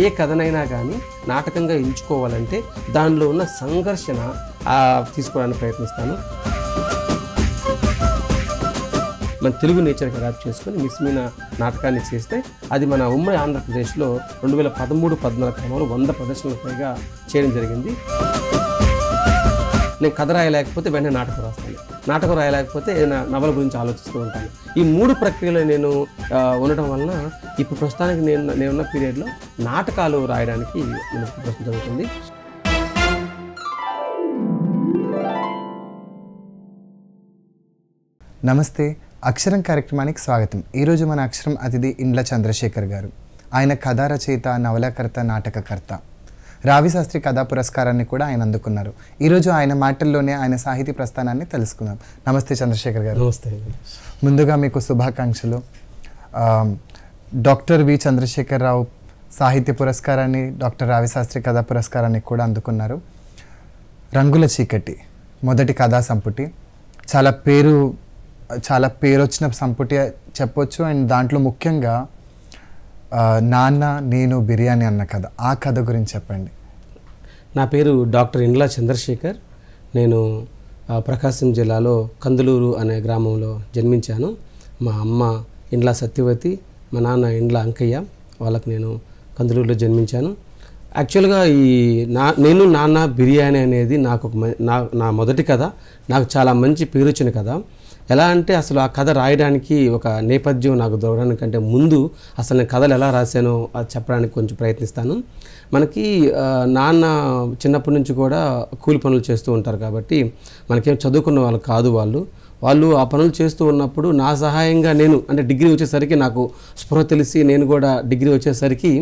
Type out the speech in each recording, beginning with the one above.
ఏ కథనైనా కానీ నాటకంగా ఎంచుకోవాలంటే దానిలో ఉన్న సంఘర్షణ తీసుకోవడానికి ప్రయత్నిస్తాను మన తెలుగు నేచర్కి అడాప్ట్ చేసుకొని మీన నాటకాన్ని చేస్తే అది మన ఉమ్మడి ఆంధ్రప్రదేశ్లో రెండు వేల పదమూడు పద్నాలుగు క్రమంలో వంద ప్రదర్శనలు పైగా చేయడం జరిగింది నేను కథ రాయలేకపోతే వెంటనే నాటకం రాస్తాను నాటకం రాయలేకపోతే ఏదైనా నవల గురించి ఆలోచిస్తూ ఉంటాను ఈ మూడు ప్రక్రియలు నేను ఉండటం వలన ఇప్పుడు ప్రస్తుతానికి నేను నేనున్న పీరియడ్లో నాటకాలు రాయడానికి ప్రస్తుతం జరుగుతుంది నమస్తే అక్షరం కార్యక్రమానికి స్వాగతం ఈరోజు మన అక్షరం అతిథి ఇండ్ల చంద్రశేఖర్ గారు ఆయన కథా రచయిత నవలాకర్త నాటకకర్త రావిశాస్త్రి కథా పురస్కారాన్ని కూడా ఆయన అందుకున్నారు ఈరోజు ఆయన మాటల్లోనే ఆయన సాహితీ ప్రస్థానాన్ని తెలుసుకుందాం నమస్తే చంద్రశేఖర్ గారు నమస్తే ముందుగా మీకు శుభాకాంక్షలు డాక్టర్ వి చంద్రశేఖరరావు సాహిత్య పురస్కారాన్ని డాక్టర్ రావిశాస్త్రి కథా పురస్కారాన్ని కూడా అందుకున్నారు రంగుల చీకటి మొదటి కథా సంపుటి చాలా పేరు చాలా పేరొచ్చిన సంపుటి చెప్పొచ్చు అండ్ దాంట్లో ముఖ్యంగా నాన్న నేను బిర్యానీ అన్న కథ ఆ కథ గురించి చెప్పండి నా పేరు డాక్టర్ ఇండ్లా చంద్రశేఖర్ నేను ప్రకాశం జిల్లాలో కందులూరు అనే గ్రామంలో జన్మించాను మా అమ్మ ఇండ్ల సత్యవతి మా నాన్న ఇండ్ల అంకయ్య వాళ్ళకు నేను కందులూరులో జన్మించాను యాక్చువల్గా ఈ నా నేను నాన్న బిర్యానీ అనేది నాకు ఒక నా నా మొదటి కథ నాకు చాలా మంచి పేరు వచ్చిన కథ ఎలా అంటే అసలు ఆ కథ రాయడానికి ఒక నేపథ్యం నాకు దొరకడానికంటే ముందు అసలు నేను కథలు ఎలా రాశానో అది చెప్పడానికి కొంచెం ప్రయత్నిస్తాను మనకి నాన్న చిన్నప్పటి నుంచి కూడా కూలి పనులు చేస్తూ ఉంటారు కాబట్టి మనకేం చదువుకున్న వాళ్ళు కాదు వాళ్ళు వాళ్ళు ఆ పనులు చేస్తూ ఉన్నప్పుడు నా సహాయంగా నేను అంటే డిగ్రీ వచ్చేసరికి నాకు స్పృహ తెలిసి నేను కూడా డిగ్రీ వచ్చేసరికి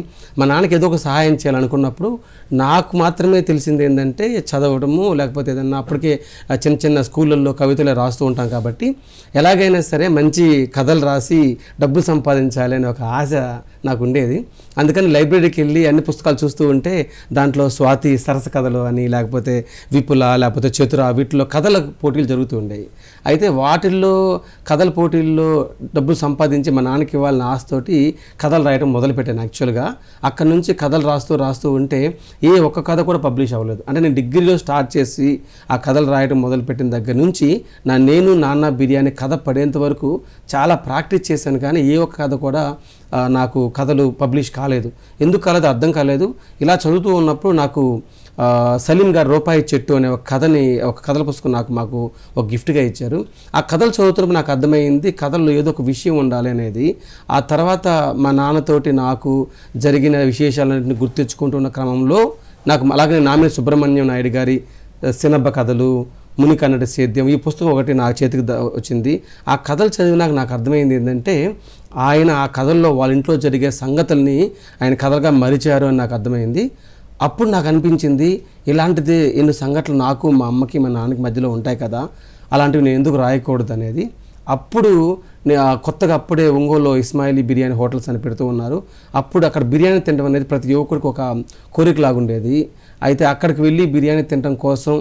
మా నాన్నకి ఏదో ఒక సహాయం చేయాలనుకున్నప్పుడు నాకు మాత్రమే తెలిసింది ఏంటంటే చదవడము లేకపోతే ఏదన్నా అప్పటికే చిన్న చిన్న స్కూళ్ళల్లో కవితలు రాస్తూ ఉంటాం కాబట్టి ఎలాగైనా సరే మంచి కథలు రాసి డబ్బులు సంపాదించాలి అనే ఒక ఆశ నాకు ఉండేది అందుకని లైబ్రరీకి వెళ్ళి అన్ని పుస్తకాలు చూస్తూ ఉంటే దాంట్లో స్వాతి సరస కథలు అని లేకపోతే విపుల లేకపోతే చతుర వీటిలో కథల పోటీలు జరుగుతూ ఉండేవి అయితే వాటిల్లో కథల పోటీల్లో డబ్బులు సంపాదించి మా నాన్నకి వాళ్ళ ఆశతోటి కథలు రాయడం మొదలుపెట్టాను యాక్చువల్గా అక్కడ నుంచి కథలు రాస్తూ రాస్తూ ఉంటే ఏ ఒక్క కథ కూడా పబ్లిష్ అవ్వలేదు అంటే నేను డిగ్రీలో స్టార్ట్ చేసి ఆ కథలు రాయడం మొదలుపెట్టిన దగ్గర నుంచి నా నేను నాన్న బిర్యానీ కథ పడేంత వరకు చాలా ప్రాక్టీస్ చేశాను కానీ ఏ ఒక్క కథ కూడా నాకు కథలు పబ్లిష్ కాలేదు ఎందుకు కాలేదు అర్థం కాలేదు ఇలా చదువుతూ ఉన్నప్పుడు నాకు సలీం గారు రూపాయి చెట్టు అనే ఒక కథని ఒక కథల పుస్తకం నాకు మాకు ఒక గిఫ్ట్గా ఇచ్చారు ఆ కథలు చదువుతున్నప్పుడు నాకు అర్థమైంది కథల్లో ఏదో ఒక విషయం ఉండాలి అనేది ఆ తర్వాత మా నాన్నతోటి నాకు జరిగిన విశేషాలన్నింటిని గుర్తించుకుంటున్న క్రమంలో నాకు అలాగే నామిని సుబ్రహ్మణ్యం నాయుడు గారి సినబ్బ కథలు కన్నడ సేద్యం ఈ పుస్తకం ఒకటి నా చేతికి వచ్చింది ఆ కథలు చదివినాక నాకు అర్థమైంది ఏంటంటే ఆయన ఆ కథల్లో వాళ్ళ ఇంట్లో జరిగే సంగతుల్ని ఆయన కథలుగా మరిచారు అని నాకు అర్థమైంది అప్పుడు నాకు అనిపించింది ఇలాంటిది ఎన్ని సంఘటనలు నాకు మా అమ్మకి మా నాన్నకి మధ్యలో ఉంటాయి కదా అలాంటివి నేను ఎందుకు రాయకూడదు అనేది అప్పుడు కొత్తగా అప్పుడే ఒంగోలులో ఇస్మాయిలీ బిర్యానీ హోటల్స్ అని పెడుతూ ఉన్నారు అప్పుడు అక్కడ బిర్యానీ తినడం అనేది ప్రతి యువకుడికి ఒక కోరిక లాగుండేది అయితే అక్కడికి వెళ్ళి బిర్యానీ తినడం కోసం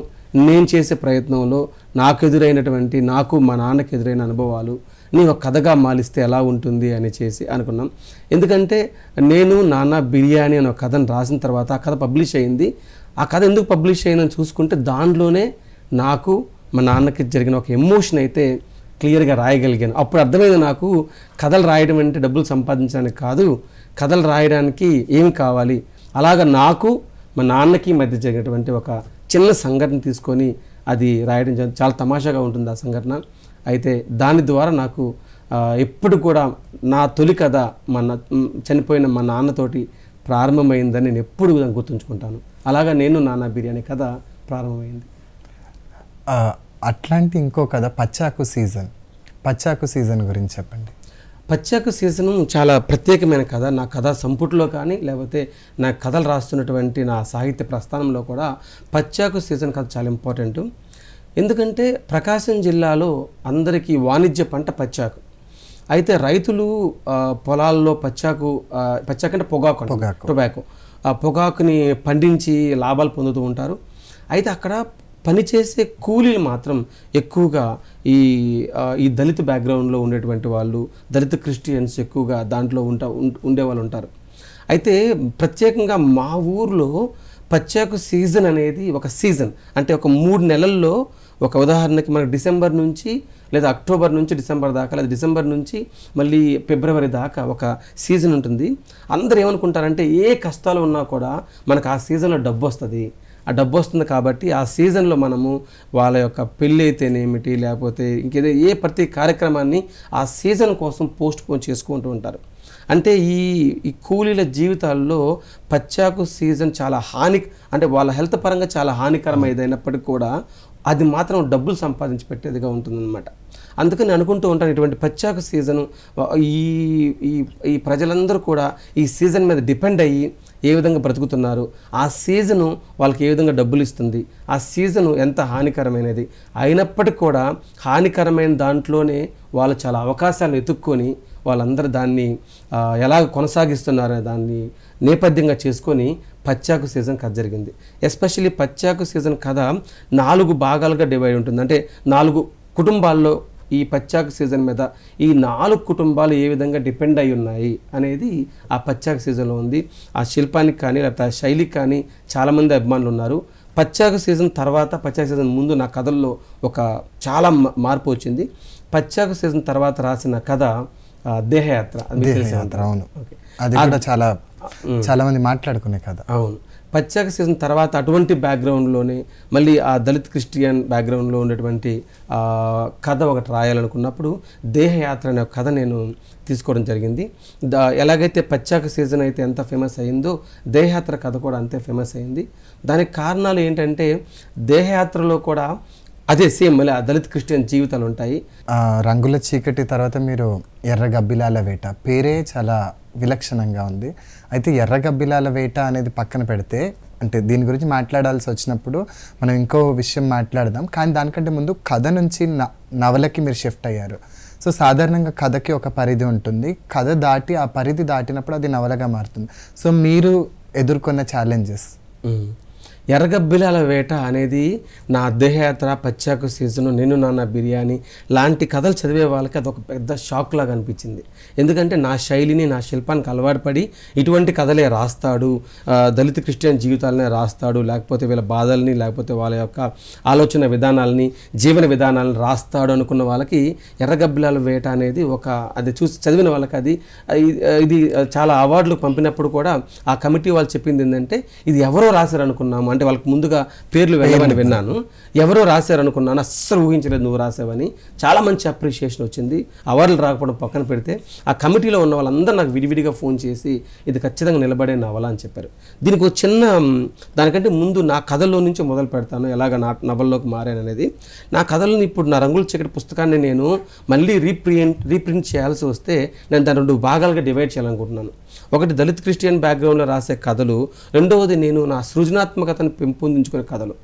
నేను చేసే ప్రయత్నంలో నాకు ఎదురైనటువంటి నాకు మా నాన్నకి ఎదురైన అనుభవాలు నీ ఒక కథగా మాలిస్తే ఎలా ఉంటుంది అని చేసి అనుకున్నాం ఎందుకంటే నేను నాన్న బిర్యానీ అనే కథను రాసిన తర్వాత ఆ కథ పబ్లిష్ అయింది ఆ కథ ఎందుకు పబ్లిష్ అయిందని చూసుకుంటే దాంట్లోనే నాకు మా నాన్నకి జరిగిన ఒక ఎమోషన్ అయితే క్లియర్గా రాయగలిగాను అప్పుడు అర్థమైంది నాకు కథలు రాయడం అంటే డబ్బులు సంపాదించడానికి కాదు కథలు రాయడానికి ఏమి కావాలి అలాగ నాకు మా నాన్నకి మధ్య జరిగినటువంటి ఒక చిన్న సంఘటన తీసుకొని అది రాయడం చాలా తమాషాగా ఉంటుంది ఆ సంఘటన అయితే దాని ద్వారా నాకు ఎప్పుడు కూడా నా తొలి కథ మన చనిపోయిన మా నాన్నతోటి ప్రారంభమైందని నేను ఎప్పుడు గుర్తుంచుకుంటాను అలాగా నేను నాన్న బిర్యానీ కథ ప్రారంభమైంది అట్లాంటి ఇంకో కథ పచ్చాకు సీజన్ పచ్చాకు సీజన్ గురించి చెప్పండి పచ్చాకు సీజన్ చాలా ప్రత్యేకమైన కథ నా కథ సంపుటిలో కానీ లేకపోతే నా కథలు రాస్తున్నటువంటి నా సాహిత్య ప్రస్థానంలో కూడా పచ్చాకు సీజన్ కథ చాలా ఇంపార్టెంట్ ఎందుకంటే ప్రకాశం జిల్లాలో అందరికీ వాణిజ్య పంట పచ్చాకు అయితే రైతులు పొలాల్లో పచ్చాకు పచ్చాకు అంటే పొగాకు టొబాకో ఆ పొగాకుని పండించి లాభాలు పొందుతూ ఉంటారు అయితే అక్కడ పనిచేసే కూలీలు మాత్రం ఎక్కువగా ఈ ఈ దళిత బ్యాక్గ్రౌండ్లో ఉండేటువంటి వాళ్ళు దళిత క్రిస్టియన్స్ ఎక్కువగా దాంట్లో ఉంటా ఉండేవాళ్ళు ఉంటారు అయితే ప్రత్యేకంగా మా ఊర్లో పచ్చాకు సీజన్ అనేది ఒక సీజన్ అంటే ఒక మూడు నెలల్లో ఒక ఉదాహరణకి మనకు డిసెంబర్ నుంచి లేదా అక్టోబర్ నుంచి డిసెంబర్ దాకా లేదా డిసెంబర్ నుంచి మళ్ళీ ఫిబ్రవరి దాకా ఒక సీజన్ ఉంటుంది అందరూ ఏమనుకుంటారంటే ఏ కష్టాలు ఉన్నా కూడా మనకు ఆ సీజన్లో డబ్బు వస్తుంది ఆ డబ్బు వస్తుంది కాబట్టి ఆ సీజన్లో మనము వాళ్ళ యొక్క పెళ్ళి అయితేనేమిటి లేకపోతే ఇంకేదో ఏ ప్రతి కార్యక్రమాన్ని ఆ సీజన్ కోసం పోస్ట్ పోన్ చేసుకుంటూ ఉంటారు అంటే ఈ ఈ కూలీల జీవితాల్లో పచ్చాకు సీజన్ చాలా హాని అంటే వాళ్ళ హెల్త్ పరంగా చాలా హానికరమైనప్పటికీ కూడా అది మాత్రం డబ్బులు సంపాదించి పెట్టేదిగా ఉంటుందన్నమాట అందుకని అనుకుంటూ ఉంటాను ఇటువంటి ప్రత్యేక సీజను ఈ ఈ ఈ ప్రజలందరూ కూడా ఈ సీజన్ మీద డిపెండ్ అయ్యి ఏ విధంగా బ్రతుకుతున్నారు ఆ సీజను వాళ్ళకి ఏ విధంగా డబ్బులు ఇస్తుంది ఆ సీజను ఎంత హానికరమైనది అయినప్పటికీ కూడా హానికరమైన దాంట్లోనే వాళ్ళు చాలా అవకాశాలు వెతుక్కొని వాళ్ళందరూ దాన్ని ఎలా కొనసాగిస్తున్నారనే దాన్ని నేపథ్యంగా చేసుకొని పచ్చాకు సీజన్ కథ జరిగింది ఎస్పెషల్లీ పచ్చాకు సీజన్ కథ నాలుగు భాగాలుగా డివైడ్ ఉంటుంది అంటే నాలుగు కుటుంబాల్లో ఈ పచ్చాకు సీజన్ మీద ఈ నాలుగు కుటుంబాలు ఏ విధంగా డిపెండ్ అయి ఉన్నాయి అనేది ఆ పచ్చాకు సీజన్లో ఉంది ఆ శిల్పానికి కానీ లేకపోతే ఆ శైలికి కానీ చాలామంది అభిమానులు ఉన్నారు పచ్చాకు సీజన్ తర్వాత పచ్చాకు సీజన్ ముందు నా కథల్లో ఒక చాలా మార్పు వచ్చింది పచ్చాకు సీజన్ తర్వాత రాసిన కథ దేహయాత్ర దేహయాత్ర అవును అది కూడా చాలా చాలా మంది మాట్లాడుకునే కదా అవును పచ్చాక సీజన్ తర్వాత అటువంటి బ్యాక్గ్రౌండ్లోనే మళ్ళీ ఆ దళిత్ క్రిస్టియన్ బ్యాక్గ్రౌండ్లో ఉండేటువంటి కథ ఒకటి రాయాలనుకున్నప్పుడు దేహయాత్ర అనే కథ నేను తీసుకోవడం జరిగింది దా ఎలాగైతే పచ్చాక సీజన్ అయితే ఎంత ఫేమస్ అయిందో దేహయాత్ర కథ కూడా అంతే ఫేమస్ అయింది దానికి కారణాలు ఏంటంటే దేహయాత్రలో కూడా అదే సేమ్ మళ్ళీ ఆ దళిత్ క్రిస్టియన్ జీవితాలు ఉంటాయి రంగుల చీకటి తర్వాత మీరు ఎర్ర గబ్బిలాల వేట పేరే చాలా విలక్షణంగా ఉంది అయితే ఎర్ర గబ్బిలాల వేట అనేది పక్కన పెడితే అంటే దీని గురించి మాట్లాడాల్సి వచ్చినప్పుడు మనం ఇంకో విషయం మాట్లాడదాం కానీ దానికంటే ముందు కథ నుంచి నవలకి మీరు షిఫ్ట్ అయ్యారు సో సాధారణంగా కథకి ఒక పరిధి ఉంటుంది కథ దాటి ఆ పరిధి దాటినప్పుడు అది నవలగా మారుతుంది సో మీరు ఎదుర్కొన్న ఛాలెంజెస్ ఎర్రగబ్బిలాల వేట అనేది నా అద్దెయాత్ర పచ్చాకు సీజను నేను నాన్న బిర్యానీ లాంటి కథలు చదివే వాళ్ళకి అదొక పెద్ద షాక్ లాగా అనిపించింది ఎందుకంటే నా శైలిని నా శిల్పానికి అలవాటు పడి ఇటువంటి కథలే రాస్తాడు దళిత క్రిస్టియన్ జీవితాలనే రాస్తాడు లేకపోతే వీళ్ళ బాధల్ని లేకపోతే వాళ్ళ యొక్క ఆలోచన విధానాలని జీవన విధానాలను రాస్తాడు అనుకున్న వాళ్ళకి ఎర్రగబ్బిలాల వేట అనేది ఒక అది చూసి చదివిన వాళ్ళకి అది ఇది చాలా అవార్డులు పంపినప్పుడు కూడా ఆ కమిటీ వాళ్ళు చెప్పింది ఏంటంటే ఇది ఎవరో రాశారనుకున్నాము అంటే వాళ్ళకి ముందుగా పేర్లు వెళ్ళమని విన్నాను ఎవరో రాశారు అనుకున్నాను అస్సలు ఊహించలేదు నువ్వు రాసావని చాలా మంచి అప్రిషియేషన్ వచ్చింది అవార్డులు రాకపోవడం పక్కన పెడితే ఆ కమిటీలో ఉన్న వాళ్ళందరూ నాకు విడివిడిగా ఫోన్ చేసి ఇది ఖచ్చితంగా నిలబడే నవల అని చెప్పారు దీనికి ఒక చిన్న దానికంటే ముందు నా కథల్లో నుంచి మొదలు పెడతాను ఎలాగ నా నవల్లోకి మారాననేది నా కథలను ఇప్పుడు నా రంగుల చీకటి పుస్తకాన్ని నేను మళ్ళీ రీప్రింట్ రీప్రింట్ చేయాల్సి వస్తే నేను దాని రెండు భాగాలుగా డివైడ్ చేయాలనుకుంటున్నాను ఒకటి దళిత్ క్రిస్టియన్ బ్యాక్గ్రౌండ్లో రాసే కథలు రెండవది నేను నా సృజనాత్మకతను పెంపొందించుకునే కథలు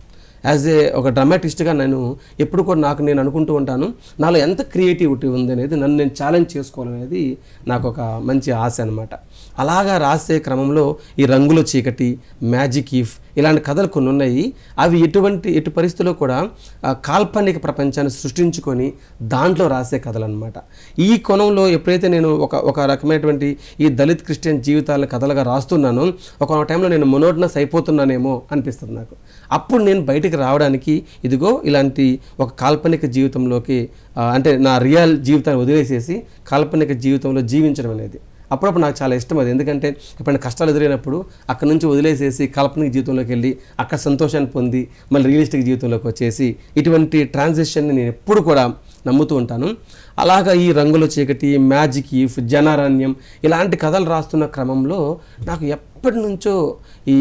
యాజ్ ఏ ఒక డ్రమాటిస్ట్గా నేను ఎప్పుడు కూడా నాకు నేను అనుకుంటూ ఉంటాను నాలో ఎంత క్రియేటివిటీ ఉంది అనేది నన్ను నేను ఛాలెంజ్ చేసుకోవాలనేది నాకు ఒక మంచి ఆశ అనమాట అలాగా రాసే క్రమంలో ఈ రంగుల చీకటి మ్యాజిక్ ఈఫ్ ఇలాంటి కథలు కొన్ని ఉన్నాయి అవి ఎటువంటి ఎటు పరిస్థితుల్లో కూడా కాల్పనిక ప్రపంచాన్ని సృష్టించుకొని దాంట్లో రాసే కథలు అనమాట ఈ కోణంలో ఎప్పుడైతే నేను ఒక ఒక రకమైనటువంటి ఈ దళిత్ క్రిస్టియన్ జీవితాలను కథలుగా రాస్తున్నానో ఒక టైంలో నేను మొనోడ్నస్ అయిపోతున్నానేమో అనిపిస్తుంది నాకు అప్పుడు నేను బయటికి రావడానికి ఇదిగో ఇలాంటి ఒక కాల్పనిక జీవితంలోకి అంటే నా రియల్ జీవితాన్ని వదిలేసేసి కాల్పనిక జీవితంలో జీవించడం అనేది అప్పుడప్పుడు నాకు చాలా ఇష్టం అది ఎందుకంటే ఎప్పుడైనా కష్టాలు ఎదురైనప్పుడు అక్కడ నుంచి వదిలేసేసి కాల్పనిక జీవితంలోకి వెళ్ళి అక్కడ సంతోషాన్ని పొంది మళ్ళీ రియలిస్టిక్ జీవితంలోకి వచ్చేసి ఇటువంటి ట్రాన్సాక్షన్ని నేను ఎప్పుడు కూడా నమ్ముతూ ఉంటాను అలాగ ఈ రంగుల చీకటి మ్యాజిక్ ఈఫ్ జనారణ్యం ఇలాంటి కథలు రాస్తున్న క్రమంలో నాకు ఎప్పటి నుంచో ఈ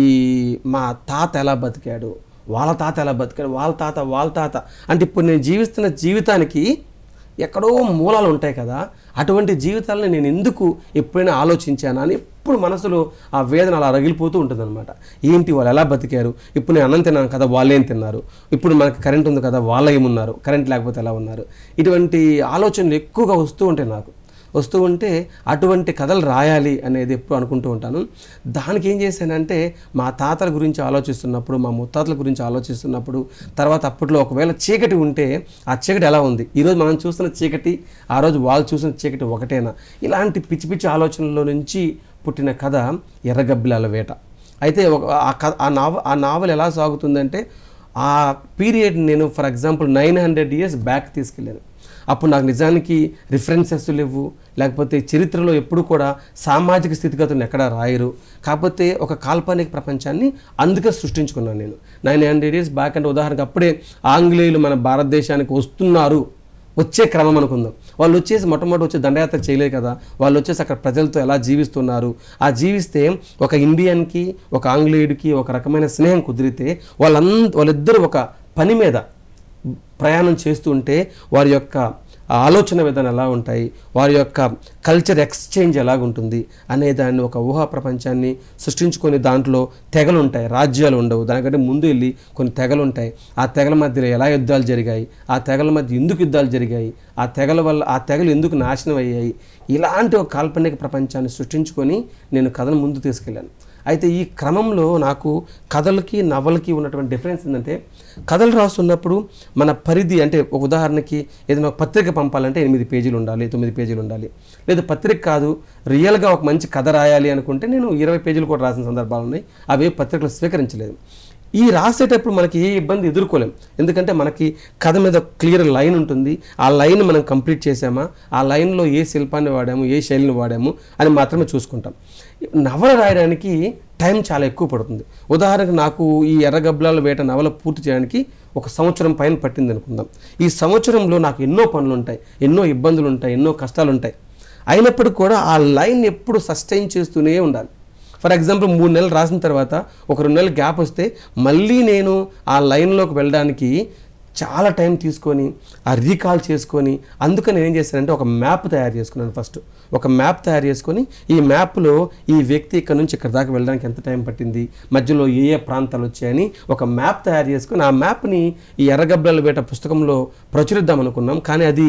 మా తాత ఎలా బతికాడు వాళ్ళ తాత ఎలా బతికాడు వాళ్ళ తాత వాళ్ళ తాత అంటే ఇప్పుడు నేను జీవిస్తున్న జీవితానికి ఎక్కడో మూలాలు ఉంటాయి కదా అటువంటి జీవితాలను నేను ఎందుకు ఎప్పుడైనా ఆలోచించానా అని ఎప్పుడు మనసులో ఆ వేదన అలా రగిలిపోతూ ఉంటుందన్నమాట ఏంటి వాళ్ళు ఎలా బతికారు ఇప్పుడు నేను అన్నం తిన్నాను కదా ఏం తిన్నారు ఇప్పుడు మనకు కరెంట్ ఉంది కదా వాళ్ళ ఏమున్నారు కరెంట్ లేకపోతే ఎలా ఉన్నారు ఇటువంటి ఆలోచనలు ఎక్కువగా వస్తూ ఉంటాయి నాకు వస్తూ ఉంటే అటువంటి కథలు రాయాలి అనేది ఎప్పుడు అనుకుంటూ ఉంటాను దానికి ఏం చేశానంటే మా తాతల గురించి ఆలోచిస్తున్నప్పుడు మా ముత్తాతల గురించి ఆలోచిస్తున్నప్పుడు తర్వాత అప్పట్లో ఒకవేళ చీకటి ఉంటే ఆ చీకటి ఎలా ఉంది ఈరోజు మనం చూస్తున్న చీకటి ఆ రోజు వాళ్ళు చూసిన చీకటి ఒకటేనా ఇలాంటి పిచ్చి పిచ్చి ఆలోచనల నుంచి పుట్టిన కథ ఎర్రగబ్బిలాల వేట అయితే ఒక ఆ కథ ఆ నావ ఆ నావల్ ఎలా సాగుతుందంటే ఆ పీరియడ్ నేను for example nine hundred years back తీసుకెళ్ళాను అప్పుడు నాకు నిజానికి రిఫరెన్సెస్ లేవు లేకపోతే చరిత్రలో ఎప్పుడు కూడా సామాజిక స్థితిగతులను ఎక్కడా రాయరు కాకపోతే ఒక కాల్పనిక ప్రపంచాన్ని అందుకే సృష్టించుకున్నాను నేను నైన్ హండ్రెడ్ ఇయర్స్ బ్యాక్ అంటే ఉదాహరణకు అప్పుడే ఆంగ్లేయులు మన భారతదేశానికి వస్తున్నారు వచ్చే క్రమం అనుకుందాం వాళ్ళు వచ్చేసి మొట్టమొదటి వచ్చి దండయాత్ర చేయలేదు కదా వాళ్ళు వచ్చేసి అక్కడ ప్రజలతో ఎలా జీవిస్తున్నారు ఆ జీవిస్తే ఒక ఇండియన్కి ఒక ఆంగ్లేయుడికి ఒక రకమైన స్నేహం కుదిరితే వాళ్ళంత వాళ్ళిద్దరూ ఒక పని మీద ప్రయాణం చేస్తూ వారి యొక్క ఆలోచన విధానం ఎలా ఉంటాయి వారి యొక్క కల్చర్ ఎక్స్చేంజ్ ఎలాగుంటుంది అనే దాన్ని ఒక ఊహా ప్రపంచాన్ని సృష్టించుకొని దాంట్లో తెగలు ఉంటాయి రాజ్యాలు ఉండవు దానికంటే ముందు వెళ్ళి కొన్ని తెగలు ఉంటాయి ఆ తెగల మధ్యలో ఎలా యుద్ధాలు జరిగాయి ఆ తెగల మధ్య ఎందుకు యుద్ధాలు జరిగాయి ఆ తెగల వల్ల ఆ తెగలు ఎందుకు నాశనం అయ్యాయి ఇలాంటి ఒక కాల్పనిక ప్రపంచాన్ని సృష్టించుకొని నేను కథను ముందు తీసుకెళ్ళాను అయితే ఈ క్రమంలో నాకు కథలకి నవలకి ఉన్నటువంటి డిఫరెన్స్ ఏంటంటే కథలు రాస్తున్నప్పుడు మన పరిధి అంటే ఒక ఉదాహరణకి ఏదైనా పత్రిక పంపాలంటే ఎనిమిది పేజీలు ఉండాలి తొమ్మిది పేజీలు ఉండాలి లేదా పత్రిక కాదు రియల్గా ఒక మంచి కథ రాయాలి అనుకుంటే నేను ఇరవై పేజీలు కూడా రాసిన సందర్భాలు ఉన్నాయి అవి పత్రికలు స్వీకరించలేదు ఈ రాసేటప్పుడు మనకి ఏ ఇబ్బంది ఎదుర్కోలేం ఎందుకంటే మనకి కథ మీద క్లియర్ లైన్ ఉంటుంది ఆ లైన్ మనం కంప్లీట్ చేసామా ఆ లైన్లో ఏ శిల్పాన్ని వాడాము ఏ శైలిని వాడాము అని మాత్రమే చూసుకుంటాం నవల రాయడానికి టైం చాలా ఎక్కువ పడుతుంది ఉదాహరణకు నాకు ఈ ఎర్రగబ్లాలు వేట నవల పూర్తి చేయడానికి ఒక సంవత్సరం పైన పట్టింది అనుకుందాం ఈ సంవత్సరంలో నాకు ఎన్నో పనులు ఉంటాయి ఎన్నో ఇబ్బందులు ఉంటాయి ఎన్నో కష్టాలు ఉంటాయి అయినప్పటికీ కూడా ఆ లైన్ ఎప్పుడు సస్టైన్ చేస్తూనే ఉండాలి ఫర్ ఎగ్జాంపుల్ మూడు నెలలు రాసిన తర్వాత ఒక రెండు నెలలు గ్యాప్ వస్తే మళ్ళీ నేను ఆ లైన్లోకి వెళ్ళడానికి చాలా టైం తీసుకొని ఆ రీకాల్ చేసుకొని అందుకని నేను ఏం చేశానంటే ఒక మ్యాప్ తయారు చేసుకున్నాను ఫస్ట్ ఒక మ్యాప్ తయారు చేసుకొని ఈ మ్యాప్లో ఈ వ్యక్తి ఇక్కడ నుంచి ఇక్కడ దాకా వెళ్ళడానికి ఎంత టైం పట్టింది మధ్యలో ఏ ఏ ప్రాంతాలు వచ్చాయని ఒక మ్యాప్ తయారు చేసుకొని ఆ మ్యాప్ని ఈ ఎర్రగబ్బల వేట పుస్తకంలో ప్రచురిద్దాం అనుకున్నాం కానీ అది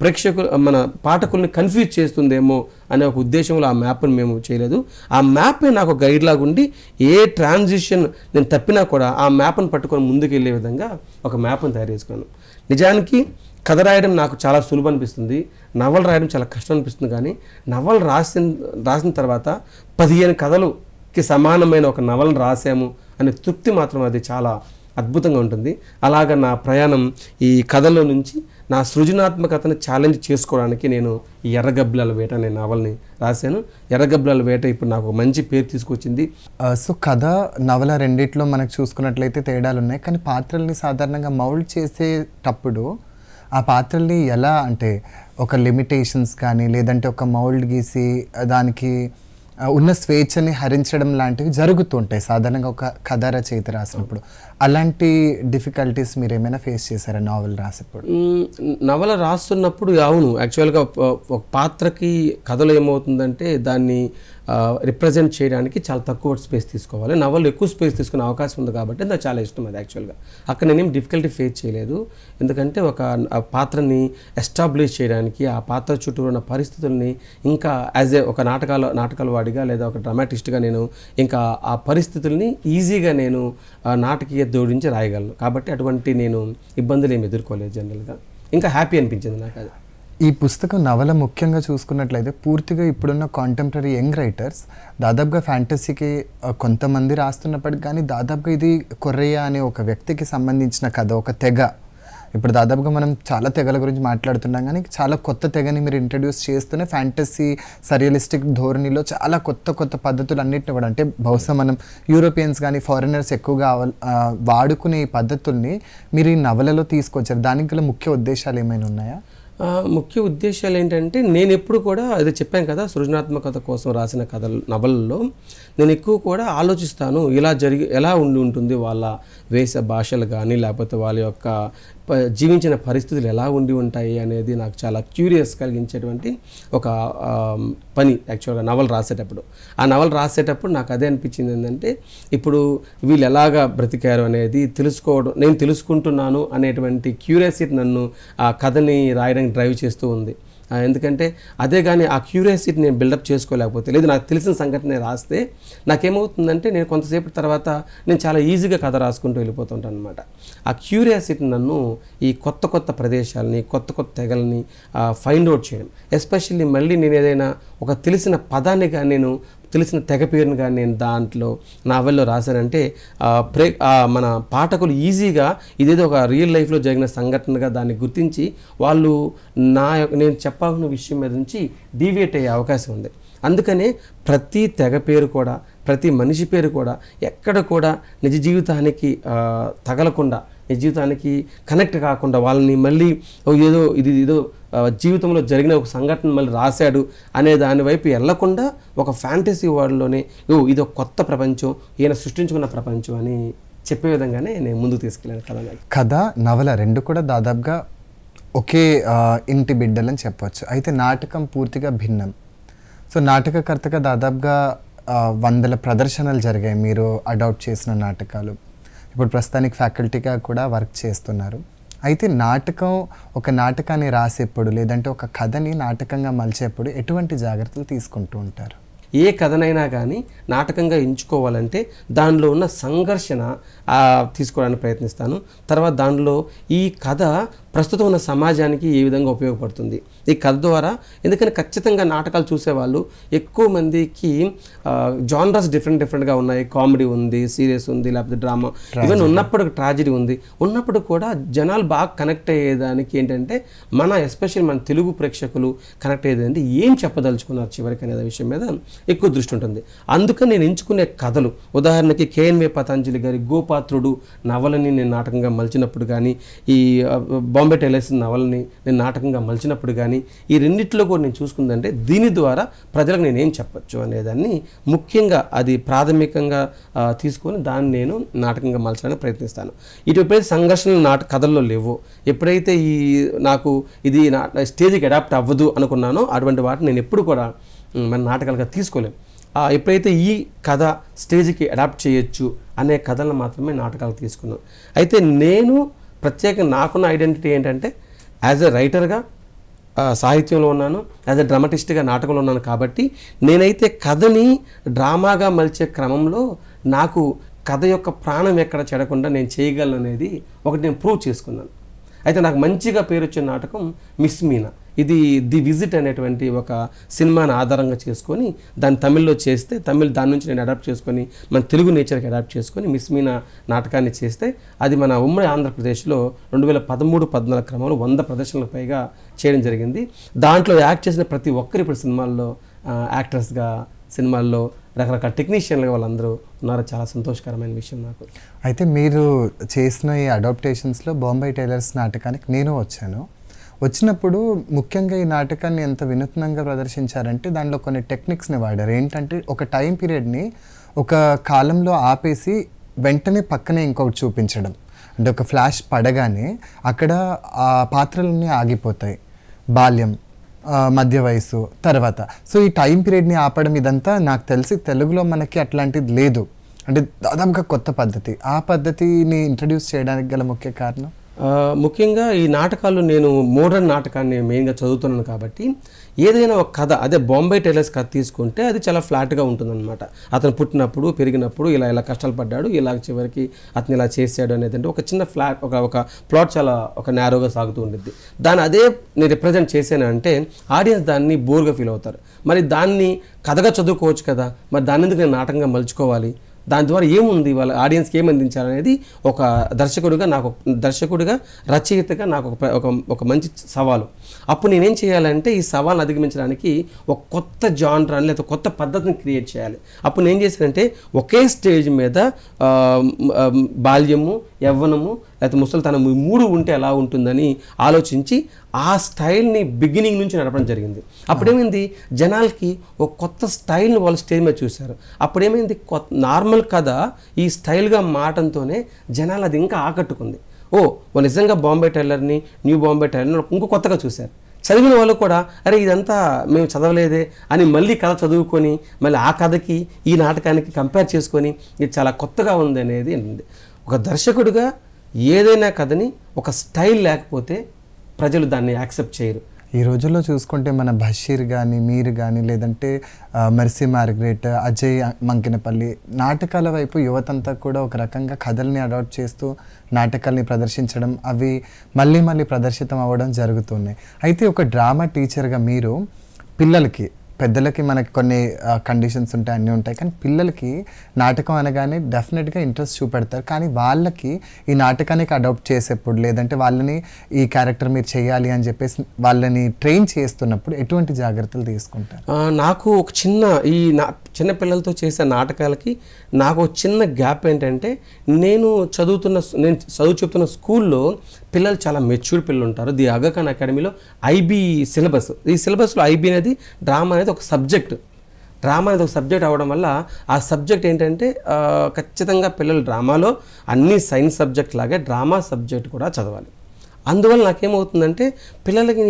ప్రేక్షకులు మన పాఠకుల్ని కన్ఫ్యూజ్ చేస్తుందేమో అనే ఒక ఉద్దేశంలో ఆ మ్యాప్ని మేము చేయలేదు ఆ మ్యాపే నాకు గైడ్ లాగా ఉండి ఏ ట్రాన్జిషన్ నేను తప్పినా కూడా ఆ మ్యాప్ను పట్టుకొని ముందుకు వెళ్ళే విధంగా ఒక మ్యాప్ను తయారు చేసుకున్నాను నిజానికి కథ రాయడం నాకు చాలా సులభం అనిపిస్తుంది నవలు రాయడం చాలా కష్టం అనిపిస్తుంది కానీ నవలు రాసిన రాసిన తర్వాత పదిహేను కథలుకి సమానమైన ఒక నవలను రాసాము అనే తృప్తి మాత్రం అది చాలా అద్భుతంగా ఉంటుంది అలాగ నా ప్రయాణం ఈ కథలో నుంచి నా సృజనాత్మకతను ఛాలెంజ్ చేసుకోవడానికి నేను ఈ ఎర్రగబ్బిలాల వేట అనే నవల్ని రాశాను ఎర్రగబ్బిలాల వేట ఇప్పుడు నాకు మంచి పేరు తీసుకొచ్చింది సో కథ నవల రెండిట్లో మనకు చూసుకున్నట్లయితే తేడాలు ఉన్నాయి కానీ పాత్రల్ని సాధారణంగా మౌల్డ్ చేసేటప్పుడు ఆ పాత్రల్ని ఎలా అంటే ఒక లిమిటేషన్స్ కానీ లేదంటే ఒక మౌల్డ్ గీసి దానికి ఉన్న స్వేచ్ఛని హరించడం లాంటివి జరుగుతుంటాయి సాధారణంగా ఒక కథ రచయిత రాసినప్పుడు అలాంటి డిఫికల్టీస్ మీరు ఏమైనా ఫేస్ చేశారా నావెల్ రాసేప్పుడు నవల రాస్తున్నప్పుడు అవును యాక్చువల్గా ఒక పాత్రకి కథలో ఏమవుతుందంటే దాన్ని రిప్రజెంట్ చేయడానికి చాలా తక్కువ స్పేస్ తీసుకోవాలి నవలు ఎక్కువ స్పేస్ తీసుకునే అవకాశం ఉంది కాబట్టి నాకు చాలా ఇష్టం అది యాక్చువల్గా అక్కడ నేనేం డిఫికల్టీ ఫేస్ చేయలేదు ఎందుకంటే ఒక పాత్రని ఎస్టాబ్లిష్ చేయడానికి ఆ పాత్ర చుట్టూ ఉన్న పరిస్థితుల్ని ఇంకా యాజ్ ఏ ఒక నాటకాల నాటకాల వాడిగా లేదా ఒక డ్రామాటిస్ట్గా నేను ఇంకా ఆ పరిస్థితుల్ని ఈజీగా నేను నాటకీయ జోడించి రాయగలను కాబట్టి అటువంటి నేను ఇబ్బందులు ఏమి ఎదుర్కోలేదు జనరల్గా ఇంకా హ్యాపీ అనిపించింది నాకు అది ఈ పుస్తకం నవల ముఖ్యంగా చూసుకున్నట్లయితే పూర్తిగా ఇప్పుడున్న కాంటెంపరీ యంగ్ రైటర్స్ దాదాపుగా ఫ్యాంటసీకి కొంతమంది రాస్తున్నప్పటికి కానీ దాదాపుగా ఇది కొర్రయ్య అనే ఒక వ్యక్తికి సంబంధించిన కథ ఒక తెగ ఇప్పుడు దాదాపుగా మనం చాలా తెగల గురించి మాట్లాడుతున్నాం కానీ చాలా కొత్త తెగని మీరు ఇంట్రడ్యూస్ చేస్తూనే ఫ్యాంటసీ సరియలిస్టిక్ ధోరణిలో చాలా కొత్త కొత్త పద్ధతులు అన్నింటిని కూడా అంటే బహుశా మనం యూరోపియన్స్ కానీ ఫారినర్స్ ఎక్కువగా వాడుకునే పద్ధతుల్ని మీరు ఈ నవలలో తీసుకొచ్చారు దానికి గల ముఖ్య ఉద్దేశాలు ఏమైనా ఉన్నాయా ముఖ్య ఉద్దేశాలు ఏంటంటే నేను ఎప్పుడు కూడా అది చెప్పాను కదా సృజనాత్మకత కోసం రాసిన కథలు నవలల్లో నేను ఎక్కువ కూడా ఆలోచిస్తాను ఇలా జరిగి ఎలా ఉండి ఉంటుంది వాళ్ళ వేష భాషలు కానీ లేకపోతే వాళ్ళ యొక్క జీవించిన పరిస్థితులు ఎలా ఉండి ఉంటాయి అనేది నాకు చాలా క్యూరియస్ కలిగించేటువంటి ఒక పని యాక్చువల్గా నవల్ రాసేటప్పుడు ఆ నవల్ రాసేటప్పుడు నాకు అదే అనిపించింది ఏంటంటే ఇప్పుడు వీళ్ళు ఎలాగా బ్రతికారు అనేది తెలుసుకోవడం నేను తెలుసుకుంటున్నాను అనేటువంటి క్యూరియాసిటీ నన్ను ఆ కథని రాయడానికి డ్రైవ్ చేస్తూ ఉంది ఎందుకంటే అదే కానీ ఆ క్యూరియాసిటీ నేను బిల్డప్ చేసుకోలేకపోతే లేదు నాకు తెలిసిన సంఘటన రాస్తే నాకేమవుతుందంటే నేను కొంతసేపు తర్వాత నేను చాలా ఈజీగా కథ రాసుకుంటూ వెళ్ళిపోతుంటాను అనమాట ఆ క్యూరియాసిటీ నన్ను ఈ కొత్త కొత్త ప్రదేశాలని కొత్త కొత్త తెగల్ని ఫైండ్ అవుట్ చేయడం ఎస్పెషల్లీ మళ్ళీ నేను ఏదైనా ఒక తెలిసిన పదాన్ని కానీ నేను తెలిసిన తెగ పేరును కానీ నేను దాంట్లో నావెల్లో రాశానంటే ప్రే మన పాఠకులు ఈజీగా ఇదేదో ఒక రియల్ లైఫ్లో జరిగిన సంఘటనగా దాన్ని గుర్తించి వాళ్ళు నా నేను చెప్పాల్సిన విషయం మీద నుంచి డీవియేట్ అయ్యే అవకాశం ఉంది అందుకనే ప్రతి తెగ పేరు కూడా ప్రతి మనిషి పేరు కూడా ఎక్కడ కూడా నిజ జీవితానికి తగలకుండా నీ జీవితానికి కనెక్ట్ కాకుండా వాళ్ళని మళ్ళీ ఏదో ఇది ఏదో జీవితంలో జరిగిన ఒక సంఘటన మళ్ళీ రాశాడు అనే దాని వైపు వెళ్లకుండా ఒక ఫ్యాంటసీ వరల్డ్లోనే ఓ ఇది ఒక కొత్త ప్రపంచం ఈయన సృష్టించుకున్న ప్రపంచం అని చెప్పే విధంగానే నేను ముందుకు తీసుకెళ్ళాను కథ కథ నవల రెండు కూడా దాదాపుగా ఒకే ఇంటి బిడ్డలని చెప్పవచ్చు అయితే నాటకం పూర్తిగా భిన్నం సో నాటకకర్తగా దాదాపుగా వందల ప్రదర్శనలు జరిగాయి మీరు అడాప్ట్ చేసిన నాటకాలు ఇప్పుడు ప్రస్తుతానికి ఫ్యాకల్టీగా కూడా వర్క్ చేస్తున్నారు అయితే నాటకం ఒక నాటకాన్ని రాసేప్పుడు లేదంటే ఒక కథని నాటకంగా మలిచేప్పుడు ఎటువంటి జాగ్రత్తలు తీసుకుంటూ ఉంటారు ఏ కథనైనా కానీ నాటకంగా ఎంచుకోవాలంటే దానిలో ఉన్న సంఘర్షణ తీసుకోవడానికి ప్రయత్నిస్తాను తర్వాత దానిలో ఈ కథ ప్రస్తుతం ఉన్న సమాజానికి ఏ విధంగా ఉపయోగపడుతుంది ఈ కథ ద్వారా ఎందుకంటే ఖచ్చితంగా నాటకాలు చూసేవాళ్ళు ఎక్కువ మందికి జానరస్ డిఫరెంట్ డిఫరెంట్గా ఉన్నాయి కామెడీ ఉంది సీరియస్ ఉంది లేకపోతే డ్రామా ఈవెన్ ఉన్నప్పుడు ట్రాజిడీ ఉంది ఉన్నప్పుడు కూడా జనాలు బాగా కనెక్ట్ అయ్యేదానికి ఏంటంటే మన ఎస్పెషల్ మన తెలుగు ప్రేక్షకులు కనెక్ట్ అయ్యేదంటే ఏం చెప్పదలుచుకున్నారు చివరికి అనే విషయం మీద ఎక్కువ దృష్టి ఉంటుంది అందుకని నేను ఎంచుకునే కథలు ఉదాహరణకి కేఎన్వే పతంజలి గారి గోపాత్రుడు నవలని నేను నాటకంగా మలిచినప్పుడు కానీ ఈ బాంబే టెలర్స్ నవల్ని నేను నాటకంగా మలిచినప్పుడు కానీ ఈ రెండిట్లో కూడా నేను చూసుకుందంటే దీని ద్వారా ప్రజలకు నేను ఏం చెప్పచ్చు అనేదాన్ని ముఖ్యంగా అది ప్రాథమికంగా తీసుకొని దాన్ని నేను నాటకంగా మలచడానికి ప్రయత్నిస్తాను ఇటు ఎప్పుడైతే సంఘర్షణలు నాట కథల్లో లేవు ఎప్పుడైతే ఈ నాకు ఇది నా స్టేజ్కి అడాప్ట్ అవ్వదు అనుకున్నానో అటువంటి వాటిని నేను ఎప్పుడు కూడా మన నాటకాలుగా తీసుకోలేము ఎప్పుడైతే ఈ కథ స్టేజ్కి అడాప్ట్ చేయొచ్చు అనే కథలను మాత్రమే నాటకాలు తీసుకున్నాను అయితే నేను ప్రత్యేకంగా నాకున్న ఐడెంటిటీ ఏంటంటే యాజ్ ఎ రైటర్గా సాహిత్యంలో ఉన్నాను యాజ్ ఎ డ్రమటిస్ట్గా నాటకంలో ఉన్నాను కాబట్టి నేనైతే కథని డ్రామాగా మలిచే క్రమంలో నాకు కథ యొక్క ప్రాణం ఎక్కడ చెడకుండా నేను చేయగలను అనేది ఒకటి నేను ప్రూవ్ చేసుకున్నాను అయితే నాకు మంచిగా పేరు వచ్చిన నాటకం మిస్ మీనా ఇది ది విజిట్ అనేటువంటి ఒక సినిమాను ఆధారంగా చేసుకొని దాన్ని తమిళ్లో చేస్తే తమిళ్ దాని నుంచి నేను అడాప్ట్ చేసుకొని మన తెలుగు నేచర్కి అడాప్ట్ చేసుకొని మిస్ మీనా నాటకాన్ని చేస్తే అది మన ఉమ్మడి ఆంధ్రప్రదేశ్లో రెండు వేల పదమూడు పద్నాలుగు క్రమంలో వంద ప్రదర్శనలకు పైగా చేయడం జరిగింది దాంట్లో యాక్ట్ చేసిన ప్రతి ఒక్కరు ఇప్పుడు సినిమాల్లో యాక్టర్స్గా సినిమాల్లో రకరకాల టెక్నీషియన్లు వాళ్ళందరూ ఉన్నారు చాలా సంతోషకరమైన విషయం నాకు అయితే మీరు చేసిన ఈ అడాప్టేషన్స్లో బాంబే టైలర్స్ నాటకానికి నేను వచ్చాను వచ్చినప్పుడు ముఖ్యంగా ఈ నాటకాన్ని ఎంత వినూత్నంగా ప్రదర్శించారంటే దానిలో కొన్ని టెక్నిక్స్ని వాడారు ఏంటంటే ఒక టైం పీరియడ్ని ఒక కాలంలో ఆపేసి వెంటనే పక్కనే ఇంకొకటి చూపించడం అంటే ఒక ఫ్లాష్ పడగానే అక్కడ ఆ పాత్రలన్నీ ఆగిపోతాయి బాల్యం మధ్య వయసు తర్వాత సో ఈ టైం పీరియడ్ని ఆపడం ఇదంతా నాకు తెలిసి తెలుగులో మనకి అట్లాంటిది లేదు అంటే దాదాపుగా కొత్త పద్ధతి ఆ పద్ధతిని ఇంట్రడ్యూస్ చేయడానికి గల ముఖ్య కారణం ముఖ్యంగా ఈ నాటకాలు నేను మోడర్న్ నాటకాన్ని మెయిన్గా చదువుతున్నాను కాబట్టి ఏదైనా ఒక కథ అదే బాంబే టైలర్స్ కథ తీసుకుంటే అది చాలా ఫ్లాట్గా ఉంటుందన్నమాట అతను పుట్టినప్పుడు పెరిగినప్పుడు ఇలా ఇలా కష్టాలు పడ్డాడు ఇలా చివరికి అతను ఇలా చేశాడు అనేది అంటే ఒక చిన్న ఫ్లాట్ ఒక ఒక ప్లాట్ చాలా ఒక నేరోగా సాగుతూ ఉండిద్ది దాన్ని అదే నేను రిప్రజెంట్ చేశానంటే ఆడియన్స్ దాన్ని బోర్గా ఫీల్ అవుతారు మరి దాన్ని కథగా చదువుకోవచ్చు కదా మరి దాని ఎందుకు నేను నాటకంగా మలుచుకోవాలి దాని ద్వారా ఏముంది వాళ్ళ ఆడియన్స్కి ఏం అందించాలనేది ఒక దర్శకుడిగా నాకు దర్శకుడిగా రచయితగా నాకు ఒక ఒక మంచి సవాలు అప్పుడు నేనేం చేయాలంటే ఈ సవాల్ని అధిగమించడానికి ఒక కొత్త జాన్రాన్ని లేదా కొత్త పద్ధతిని క్రియేట్ చేయాలి అప్పుడు నేను చేశానంటే ఒకే స్టేజ్ మీద బాల్యము యవ్వనము లేకపోతే తన మూడు ఉంటే ఎలా ఉంటుందని ఆలోచించి ఆ స్టైల్ని బిగినింగ్ నుంచి నడపడం జరిగింది అప్పుడేమైంది జనాలకి ఒక కొత్త స్టైల్ని వాళ్ళు స్టేజ్ మీద చూశారు అప్పుడేమైంది కొత్త నార్మల్ నార్మల్ కథ ఈ స్టైల్గా మాటంతోనే జనాలు అది ఇంకా ఆకట్టుకుంది ఓ వాళ్ళు నిజంగా బాంబే టైలర్ని న్యూ బాంబే టైలర్ని ఇంకో కొత్తగా చూశారు చదివిన వాళ్ళు కూడా అరే ఇదంతా మేము చదవలేదే అని మళ్ళీ కథ చదువుకొని మళ్ళీ ఆ కథకి ఈ నాటకానికి కంపేర్ చేసుకొని ఇది చాలా కొత్తగా ఉంది అనేది ఉంటుంది ఒక దర్శకుడిగా ఏదైనా కథని ఒక స్టైల్ లేకపోతే ప్రజలు దాన్ని యాక్సెప్ట్ చేయరు ఈ రోజుల్లో చూసుకుంటే మన బషీర్ కానీ మీరు కానీ లేదంటే మెర్సీ మార్గ్రెట్ అజయ్ మంకినపల్లి నాటకాల వైపు యువతంతా కూడా ఒక రకంగా కథల్ని అడాప్ట్ చేస్తూ నాటకాల్ని ప్రదర్శించడం అవి మళ్ళీ మళ్ళీ ప్రదర్శితం అవ్వడం జరుగుతున్నాయి అయితే ఒక డ్రామా టీచర్గా మీరు పిల్లలకి పెద్దలకి మనకి కొన్ని కండిషన్స్ ఉంటాయి అన్నీ ఉంటాయి కానీ పిల్లలకి నాటకం అనగానే డెఫినెట్గా ఇంట్రెస్ట్ చూపెడతారు కానీ వాళ్ళకి ఈ నాటకానికి అడాప్ట్ చేసేప్పుడు లేదంటే వాళ్ళని ఈ క్యారెక్టర్ మీరు చేయాలి అని చెప్పేసి వాళ్ళని ట్రైన్ చేస్తున్నప్పుడు ఎటువంటి జాగ్రత్తలు తీసుకుంటారు నాకు ఒక చిన్న ఈ చిన్నపిల్లలతో చేసే నాటకాలకి నాకు చిన్న గ్యాప్ ఏంటంటే నేను చదువుతున్న నేను చదువు చెప్తున్న స్కూల్లో పిల్లలు చాలా మెచ్యూర్ పిల్లలు ఉంటారు ది అగఖాన్ అకాడమీలో ఐబీ సిలబస్ ఈ సిలబస్లో ఐబీ అనేది డ్రామా అనేది ఒక సబ్జెక్ట్ డ్రామా అనేది ఒక సబ్జెక్ట్ అవ్వడం వల్ల ఆ సబ్జెక్ట్ ఏంటంటే ఖచ్చితంగా పిల్లలు డ్రామాలో అన్ని సైన్స్ సబ్జెక్ట్ లాగే డ్రామా సబ్జెక్ట్ కూడా చదవాలి అందువల్ల నాకేమవుతుందంటే పిల్లలకి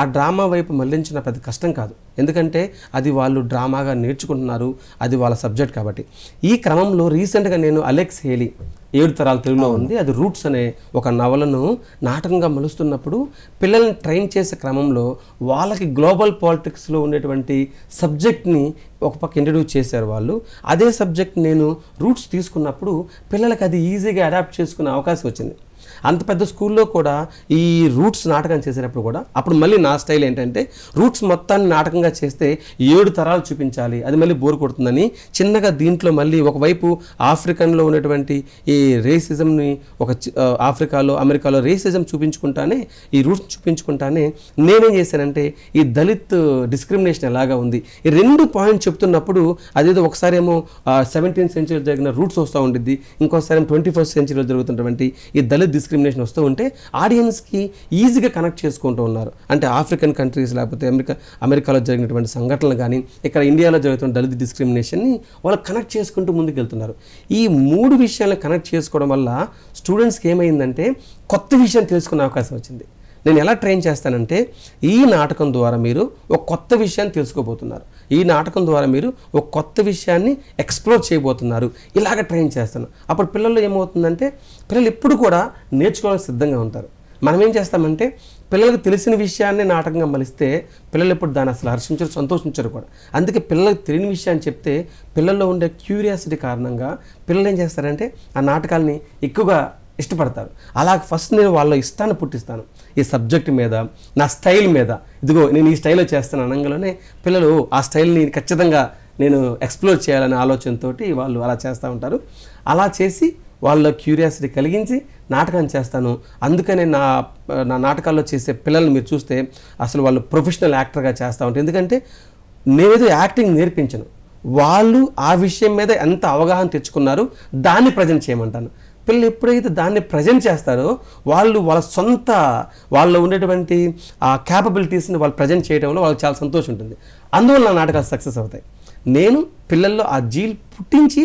ఆ డ్రామా వైపు మళ్లించిన పెద్ద కష్టం కాదు ఎందుకంటే అది వాళ్ళు డ్రామాగా నేర్చుకుంటున్నారు అది వాళ్ళ సబ్జెక్ట్ కాబట్టి ఈ క్రమంలో రీసెంట్గా నేను అలెక్స్ హేలి ఏడు తరాల తెలుగులో ఉంది అది రూట్స్ అనే ఒక నవలను నాటకంగా మలుస్తున్నప్పుడు పిల్లల్ని ట్రైన్ చేసే క్రమంలో వాళ్ళకి గ్లోబల్ పాలిటిక్స్లో ఉండేటువంటి సబ్జెక్ట్ని ఒక పక్క ఇంట్రడ్యూస్ చేశారు వాళ్ళు అదే సబ్జెక్ట్ నేను రూట్స్ తీసుకున్నప్పుడు పిల్లలకి అది ఈజీగా అడాప్ట్ చేసుకునే అవకాశం వచ్చింది అంత పెద్ద స్కూల్లో కూడా ఈ రూట్స్ నాటకం చేసేటప్పుడు కూడా అప్పుడు మళ్ళీ నా స్టైల్ ఏంటంటే రూట్స్ మొత్తాన్ని నాటకంగా చేస్తే ఏడు తరాలు చూపించాలి అది మళ్ళీ బోర్ కొడుతుందని చిన్నగా దీంట్లో మళ్ళీ ఒకవైపు ఆఫ్రికన్లో ఉన్నటువంటి ఈ రేసిజంని ఒక ఆఫ్రికాలో అమెరికాలో రేసిజం చూపించుకుంటానే ఈ రూట్స్ చూపించుకుంటానే నేనేం చేశానంటే ఈ దళిత్ డిస్క్రిమినేషన్ ఎలాగా ఉంది ఈ రెండు పాయింట్ చెప్తున్నప్పుడు అదేదో ఒకసారి ఏమో సెవెంటీన్త్ సెంచరీలో జరిగిన రూట్స్ వస్తూ ఉండిద్ది ఇంకోసారి ట్వంటీ ఫస్ట్ సెంచరీలో జరుగుతున్నటువంటి ఈ దళిత్ డిస్క్రిమినేషన్ వస్తూ ఉంటే ఆడియన్స్కి ఈజీగా కనెక్ట్ చేసుకుంటూ ఉన్నారు అంటే ఆఫ్రికన్ కంట్రీస్ లేకపోతే అమెరికా అమెరికాలో జరిగినటువంటి సంఘటనలు కానీ ఇక్కడ ఇండియాలో జరుగుతున్న దళిత డిస్క్రిమినేషన్ని వాళ్ళు కనెక్ట్ చేసుకుంటూ ముందుకెళ్తున్నారు ఈ మూడు విషయాలను కనెక్ట్ చేసుకోవడం వల్ల స్టూడెంట్స్కి ఏమైందంటే కొత్త విషయం తెలుసుకునే అవకాశం వచ్చింది నేను ఎలా ట్రైన్ చేస్తానంటే ఈ నాటకం ద్వారా మీరు ఒక కొత్త విషయాన్ని తెలుసుకోబోతున్నారు ఈ నాటకం ద్వారా మీరు ఒక కొత్త విషయాన్ని ఎక్స్ప్లోర్ చేయబోతున్నారు ఇలాగ ట్రైన్ చేస్తాను అప్పుడు పిల్లల్లో ఏమవుతుందంటే పిల్లలు ఎప్పుడు కూడా నేర్చుకోవడానికి సిద్ధంగా ఉంటారు మనం ఏం చేస్తామంటే పిల్లలకు తెలిసిన విషయాన్ని నాటకంగా మలిస్తే పిల్లలు ఎప్పుడు దాన్ని అసలు హర్షించరు సంతోషించరు కూడా అందుకే పిల్లలకు తెలియని విషయాన్ని చెప్తే పిల్లల్లో ఉండే క్యూరియాసిటీ కారణంగా పిల్లలు ఏం చేస్తారంటే ఆ నాటకాల్ని ఎక్కువగా ఇష్టపడతారు అలా ఫస్ట్ నేను వాళ్ళ ఇష్టాన్ని పుట్టిస్తాను ఈ సబ్జెక్ట్ మీద నా స్టైల్ మీద ఇదిగో నేను ఈ స్టైల్లో చేస్తాను అనగానే పిల్లలు ఆ స్టైల్ని ఖచ్చితంగా నేను ఎక్స్ప్లోర్ చేయాలనే ఆలోచనతో వాళ్ళు అలా చేస్తూ ఉంటారు అలా చేసి వాళ్ళ క్యూరియాసిటీ కలిగించి నాటకం చేస్తాను అందుకనే నా నా నాటకాల్లో చేసే పిల్లల్ని మీరు చూస్తే అసలు వాళ్ళు ప్రొఫెషనల్ యాక్టర్గా చేస్తూ ఉంటారు ఎందుకంటే నేనేదో యాక్టింగ్ నేర్పించను వాళ్ళు ఆ విషయం మీద ఎంత అవగాహన తెచ్చుకున్నారు దాన్ని ప్రజెంట్ చేయమంటాను పిల్లలు ఎప్పుడైతే దాన్ని ప్రజెంట్ చేస్తారో వాళ్ళు వాళ్ళ సొంత వాళ్ళు ఉండేటువంటి ఆ క్యాపబిలిటీస్ని వాళ్ళు ప్రజెంట్ చేయడంలో వాళ్ళకి చాలా సంతోషం ఉంటుంది అందువల్ల నా నాటకాలు సక్సెస్ అవుతాయి నేను పిల్లల్లో ఆ జీల్ పుట్టించి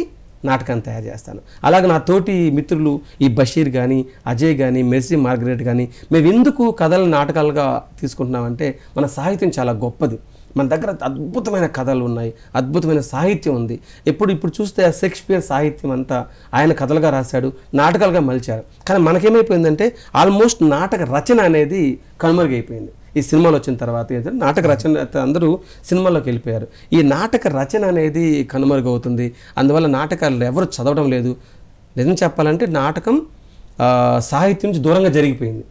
నాటకాన్ని తయారు చేస్తాను అలాగే నా తోటి మిత్రులు ఈ బషీర్ కానీ అజయ్ కానీ మెర్సీ మార్గరెట్ కానీ మేము ఎందుకు కథలను నాటకాలుగా తీసుకుంటున్నామంటే మన సాహిత్యం చాలా గొప్పది మన దగ్గర అద్భుతమైన కథలు ఉన్నాయి అద్భుతమైన సాహిత్యం ఉంది ఎప్పుడు ఇప్పుడు చూస్తే ఆ షేక్స్పియర్ సాహిత్యం అంతా ఆయన కథలుగా రాశాడు నాటకాలుగా మలిచారు కానీ మనకేమైపోయిందంటే ఆల్మోస్ట్ నాటక రచన అనేది కనుమరుగైపోయింది ఈ సినిమాలు వచ్చిన తర్వాత ఏంటంటే నాటక రచన అందరూ సినిమాల్లోకి వెళ్ళిపోయారు ఈ నాటక రచన అనేది కనుమరుగవుతుంది అందువల్ల నాటకాలు ఎవరు చదవడం లేదు నిజం చెప్పాలంటే నాటకం సాహిత్యం నుంచి దూరంగా జరిగిపోయింది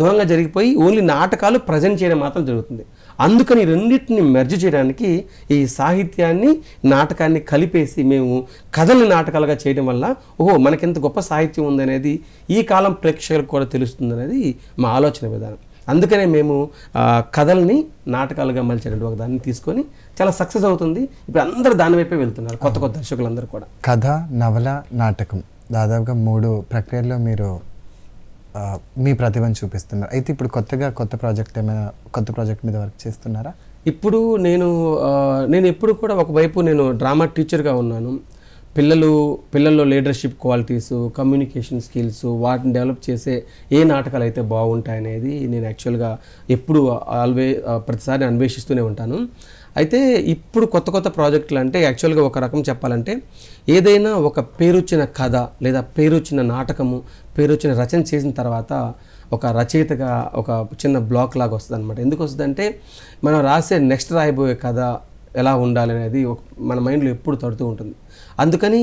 దూరంగా జరిగిపోయి ఓన్లీ నాటకాలు ప్రజెంట్ చేయడం మాత్రం జరుగుతుంది అందుకని రెండింటిని మెర్జ్ చేయడానికి ఈ సాహిత్యాన్ని నాటకాన్ని కలిపేసి మేము కథల్ని నాటకాలుగా చేయడం వల్ల ఓహో మనకెంత గొప్ప సాహిత్యం ఉందనేది ఈ కాలం ప్రేక్షకులకు కూడా తెలుస్తుందనేది మా ఆలోచన విధానం అందుకనే మేము కథల్ని నాటకాలుగా మలిచేటువంటి ఒక దాన్ని తీసుకొని చాలా సక్సెస్ అవుతుంది ఇప్పుడు అందరూ దాని వైపే వెళ్తున్నారు కొత్త కొత్త దర్శకులందరూ కూడా కథ నవల నాటకం దాదాపుగా మూడు ప్రక్రియల్లో మీరు మీ ప్రతిభను చూపిస్తున్నారు అయితే ఇప్పుడు కొత్తగా కొత్త ప్రాజెక్ట్ ఏమైనా కొత్త ప్రాజెక్ట్ మీద వర్క్ చేస్తున్నారా ఇప్పుడు నేను నేను ఎప్పుడు కూడా ఒకవైపు నేను డ్రామా టీచర్గా ఉన్నాను పిల్లలు పిల్లల్లో లీడర్షిప్ క్వాలిటీస్ కమ్యూనికేషన్ స్కిల్స్ వాటిని డెవలప్ చేసే ఏ నాటకాలు అయితే బాగుంటాయనేది నేను యాక్చువల్గా ఎప్పుడు ఆల్వే ప్రతిసారి అన్వేషిస్తూనే ఉంటాను అయితే ఇప్పుడు కొత్త కొత్త ప్రాజెక్టులు అంటే యాక్చువల్గా ఒక రకం చెప్పాలంటే ఏదైనా ఒక పేరొచ్చిన కథ లేదా పేరొచ్చిన నాటకము పేరొచ్చిన రచన చేసిన తర్వాత ఒక రచయితగా ఒక చిన్న బ్లాక్ లాగా వస్తుంది అనమాట ఎందుకు వస్తుందంటే మనం రాసే నెక్స్ట్ రాయబోయే కథ ఎలా ఉండాలి అనేది మన మైండ్లో ఎప్పుడు తడుతూ ఉంటుంది అందుకని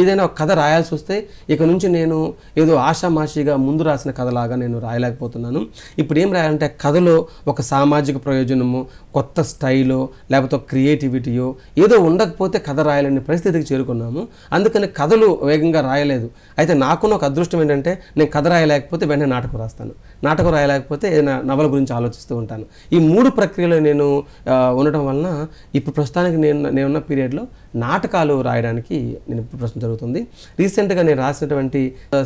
ఏదైనా ఒక కథ రాయాల్సి వస్తే ఇక నుంచి నేను ఏదో ఆషామాషిగా ముందు రాసిన కథలాగా నేను రాయలేకపోతున్నాను ఇప్పుడు ఏం రాయాలంటే కథలో ఒక సామాజిక ప్రయోజనము కొత్త స్టైలో లేకపోతే క్రియేటివిటీయో ఏదో ఉండకపోతే కథ రాయాలనే పరిస్థితికి చేరుకున్నాము అందుకని కథలు వేగంగా రాయలేదు అయితే నాకున్న ఒక అదృష్టం ఏంటంటే నేను కథ రాయలేకపోతే వెంటనే నాటకం రాస్తాను నాటకం రాయలేకపోతే ఏదైనా నవల గురించి ఆలోచిస్తూ ఉంటాను ఈ మూడు ప్రక్రియలు నేను ఉండటం వలన ఇప్పుడు ప్రస్తుతానికి నేను నేనున్న పీరియడ్లో నాటకాలు రాయడానికి నేను ఇప్పుడు ప్రశ్న జరుగుతుంది రీసెంట్గా నేను రాసినటువంటి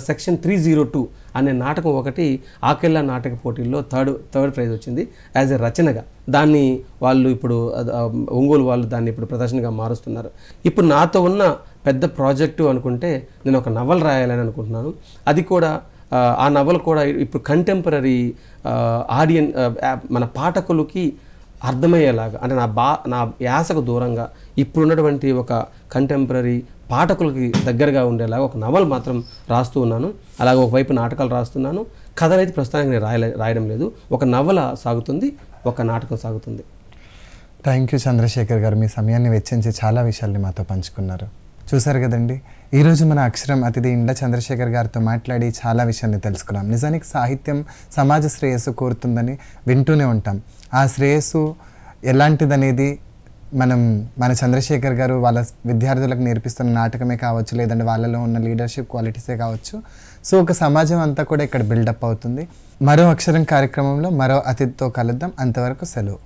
సెక్షన్ త్రీ జీరో టూ అనే నాటకం ఒకటి ఆకెళ్ళ నాటక పోటీల్లో థర్డ్ థర్డ్ ప్రైజ్ వచ్చింది యాజ్ ఎ రచనగా దాన్ని వాళ్ళు ఇప్పుడు ఒంగోలు వాళ్ళు దాన్ని ఇప్పుడు ప్రదర్శనగా మారుస్తున్నారు ఇప్పుడు నాతో ఉన్న పెద్ద ప్రాజెక్టు అనుకుంటే నేను ఒక నవల్ రాయాలని అనుకుంటున్నాను అది కూడా ఆ నవలు కూడా ఇప్పుడు కంటెంపరీ ఆడియన్ మన పాఠకులకి అర్థమయ్యేలాగా అంటే నా బా నా యాసకు దూరంగా ఇప్పుడున్నటువంటి ఒక కంటెంపరీ పాఠకులకి దగ్గరగా ఉండేలాగా ఒక నవలు మాత్రం రాస్తూ ఉన్నాను అలాగే ఒకవైపు నాటకాలు రాస్తున్నాను కథలు అయితే ప్రస్తుతానికి నేను రాయలే రాయడం లేదు ఒక నవల సాగుతుంది ఒక నాటకం సాగుతుంది థ్యాంక్ యూ చంద్రశేఖర్ గారు మీ సమయాన్ని వెచ్చించి చాలా విషయాల్ని మాతో పంచుకున్నారు చూసారు కదండి ఈరోజు మన అక్షరం అతిథి ఇండ చంద్రశేఖర్ గారితో మాట్లాడి చాలా విషయాల్ని తెలుసుకున్నాం నిజానికి సాహిత్యం సమాజ శ్రేయస్సు కోరుతుందని వింటూనే ఉంటాం ఆ శ్రేయస్సు ఎలాంటిదనేది మనం మన చంద్రశేఖర్ గారు వాళ్ళ విద్యార్థులకు నేర్పిస్తున్న నాటకమే కావచ్చు లేదంటే వాళ్ళలో ఉన్న లీడర్షిప్ క్వాలిటీసే కావచ్చు సో ఒక సమాజం అంతా కూడా ఇక్కడ బిల్డప్ అవుతుంది మరో అక్షరం కార్యక్రమంలో మరో అతిథితో కలుద్దాం అంతవరకు సెలవు